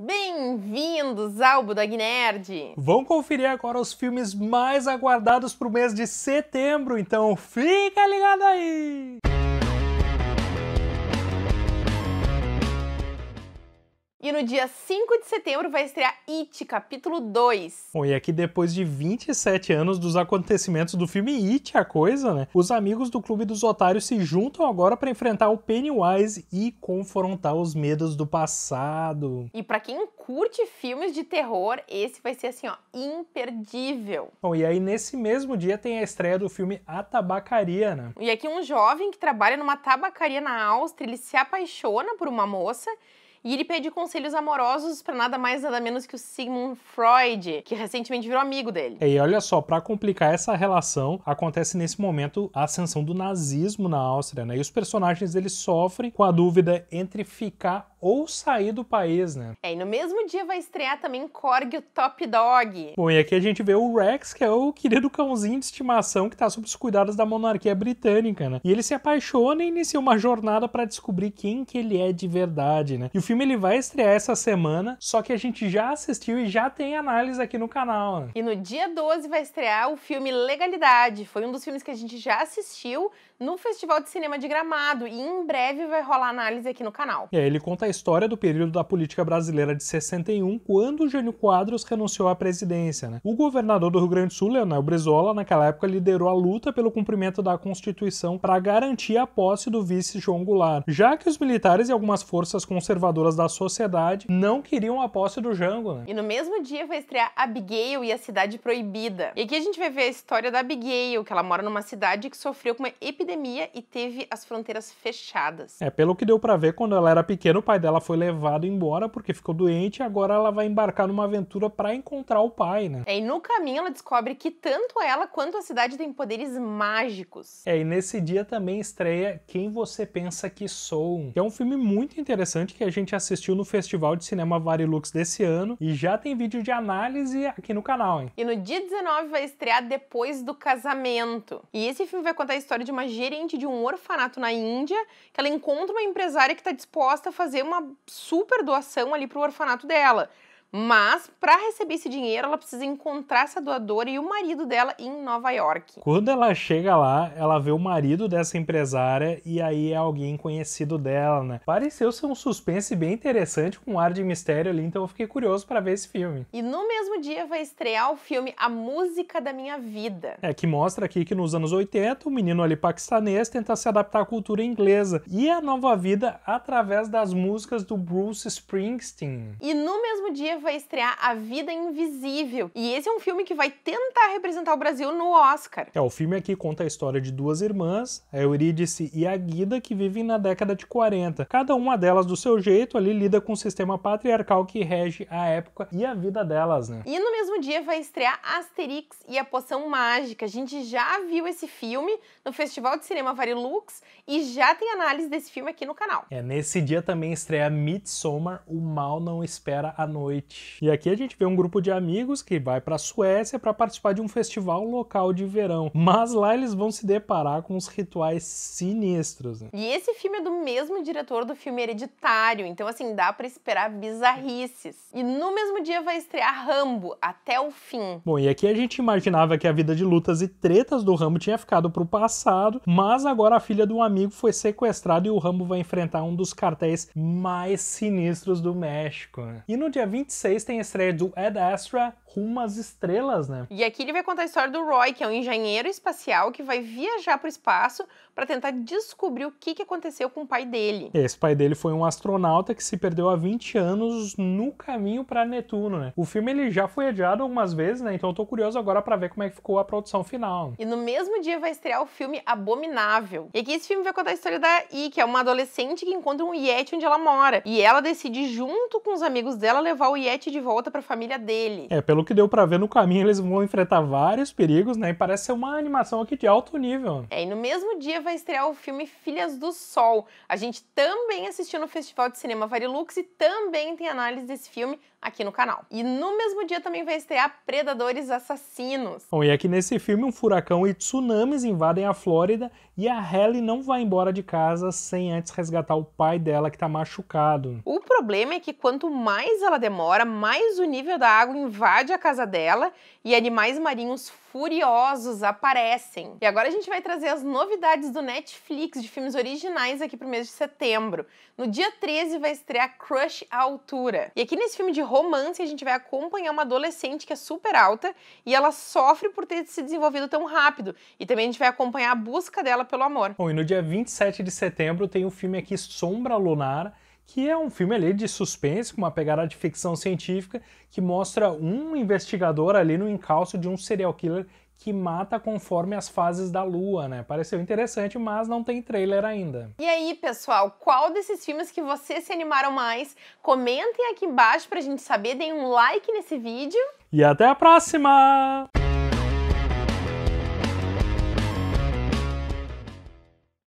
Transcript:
Bem-vindos ao Budog Nerd! Vamos conferir agora os filmes mais aguardados para o mês de setembro, então fica ligado aí! E no dia 5 de setembro vai estrear It, capítulo 2. Bom, e aqui é depois de 27 anos dos acontecimentos do filme It, a coisa, né? Os amigos do Clube dos Otários se juntam agora para enfrentar o Pennywise e confrontar os medos do passado. E para quem curte filmes de terror, esse vai ser assim, ó, imperdível. Bom, e aí nesse mesmo dia tem a estreia do filme A Tabacaria, né? E aqui um jovem que trabalha numa tabacaria na Áustria, ele se apaixona por uma moça e ele pede conselhos amorosos para nada mais nada menos que o Sigmund Freud, que recentemente virou amigo dele. E olha só, para complicar essa relação, acontece nesse momento a ascensão do nazismo na Áustria, né? E os personagens eles sofrem com a dúvida entre ficar ou sair do país, né? É, e no mesmo dia vai estrear também Korg o Top Dog. Bom, e aqui a gente vê o Rex, que é o querido cãozinho de estimação que tá sob os cuidados da monarquia britânica, né? E ele se apaixona e inicia uma jornada para descobrir quem que ele é de verdade, né? E o filme filme ele vai estrear essa semana, só que a gente já assistiu e já tem análise aqui no canal. Né? E no dia 12 vai estrear o filme Legalidade. Foi um dos filmes que a gente já assistiu no Festival de Cinema de Gramado e em breve vai rolar análise aqui no canal. E é, aí ele conta a história do período da política brasileira de 61, quando o Jânio Quadros renunciou à presidência. Né? O governador do Rio Grande do Sul, Leonel Brizola, naquela época liderou a luta pelo cumprimento da Constituição para garantir a posse do vice João Goulart, já que os militares e algumas forças conservadoras conservadoras da sociedade não queriam a posse do jango né? E no mesmo dia vai estrear Abigail e a Cidade Proibida. E aqui a gente vai ver a história da Abigail, que ela mora numa cidade que sofreu com uma epidemia e teve as fronteiras fechadas. É, pelo que deu para ver, quando ela era pequena, o pai dela foi levado embora porque ficou doente e agora ela vai embarcar numa aventura para encontrar o pai, né? É, e no caminho ela descobre que tanto ela quanto a cidade têm poderes mágicos. É, e nesse dia também estreia Quem Você Pensa Que Sou, que é um filme muito interessante que a gente gente assistiu no Festival de Cinema Varilux desse ano e já tem vídeo de análise aqui no canal, hein? E no dia 19 vai estrear Depois do Casamento. E esse filme vai contar a história de uma gerente de um orfanato na Índia, que ela encontra uma empresária que está disposta a fazer uma super doação ali pro orfanato dela. Mas, para receber esse dinheiro, ela precisa encontrar essa doadora e o marido dela em Nova York. Quando ela chega lá, ela vê o marido dessa empresária e aí é alguém conhecido dela, né? Pareceu ser um suspense bem interessante com um ar de mistério ali, então eu fiquei curioso para ver esse filme. E no mesmo dia vai estrear o filme A Música da Minha Vida. É, que mostra aqui que nos anos 80, o menino ali paquistanês tenta se adaptar à cultura inglesa e a nova vida através das músicas do Bruce Springsteen. E no mesmo dia vai estrear A Vida Invisível. E esse é um filme que vai tentar representar o Brasil no Oscar. É, o filme aqui conta a história de duas irmãs, a Eurídice e a Guida, que vivem na década de 40. Cada uma delas, do seu jeito, ali lida com o sistema patriarcal que rege a época e a vida delas, né? E no mesmo dia vai estrear Asterix e a Poção Mágica. A gente já viu esse filme no Festival de Cinema Varilux e já tem análise desse filme aqui no canal. É, nesse dia também estreia Midsommar, O Mal Não Espera a Noite e aqui a gente vê um grupo de amigos que vai para a Suécia para participar de um festival local de verão. Mas lá eles vão se deparar com uns rituais sinistros. Né? E esse filme é do mesmo diretor do filme Hereditário, então assim dá para esperar bizarrices. E no mesmo dia vai estrear Rambo até o fim. Bom, e aqui a gente imaginava que a vida de lutas e tretas do Rambo tinha ficado pro passado, mas agora a filha de um amigo foi sequestrada e o Rambo vai enfrentar um dos cartéis mais sinistros do México. Né? E no dia 25 26 tem a estreia do Ed Astra rumo às estrelas, né? E aqui ele vai contar a história do Roy, que é um engenheiro espacial que vai viajar para o espaço para tentar descobrir o que, que aconteceu com o pai dele. Esse pai dele foi um astronauta que se perdeu há 20 anos no caminho para Netuno, né? O filme ele já foi adiado algumas vezes, né? Então eu tô curioso agora para ver como é que ficou a produção final. E no mesmo dia vai estrear o filme Abominável. E aqui esse filme vai contar a história da I, que é uma adolescente que encontra um Yeti onde ela mora, e ela decide junto com os amigos dela levar o Yeti de volta para a família dele. É, pelo pelo que deu para ver no caminho, eles vão enfrentar vários perigos, né? E parece ser uma animação aqui de alto nível. É, e no mesmo dia vai estrear o filme Filhas do Sol. A gente também assistiu no Festival de Cinema Varilux e também tem análise desse filme aqui no canal. E no mesmo dia também vai estrear Predadores Assassinos. Bom, e aqui é nesse filme um furacão e tsunamis invadem a Flórida e a Halle não vai embora de casa sem antes resgatar o pai dela que tá machucado. O problema é que quanto mais ela demora, mais o nível da água invade invade a casa dela e animais marinhos furiosos aparecem. E agora a gente vai trazer as novidades do Netflix de filmes originais aqui pro mês de setembro. No dia 13 vai estrear Crush à Altura. E aqui nesse filme de romance a gente vai acompanhar uma adolescente que é super alta e ela sofre por ter se desenvolvido tão rápido. E também a gente vai acompanhar a busca dela pelo amor. Bom, e no dia 27 de setembro tem o filme aqui Sombra Lunar, que é um filme ali de suspense, com uma pegada de ficção científica, que mostra um investigador ali no encalço de um serial killer que mata conforme as fases da lua, né? Pareceu interessante, mas não tem trailer ainda. E aí, pessoal, qual desses filmes que vocês se animaram mais? Comentem aqui embaixo pra gente saber, deem um like nesse vídeo. E até a próxima!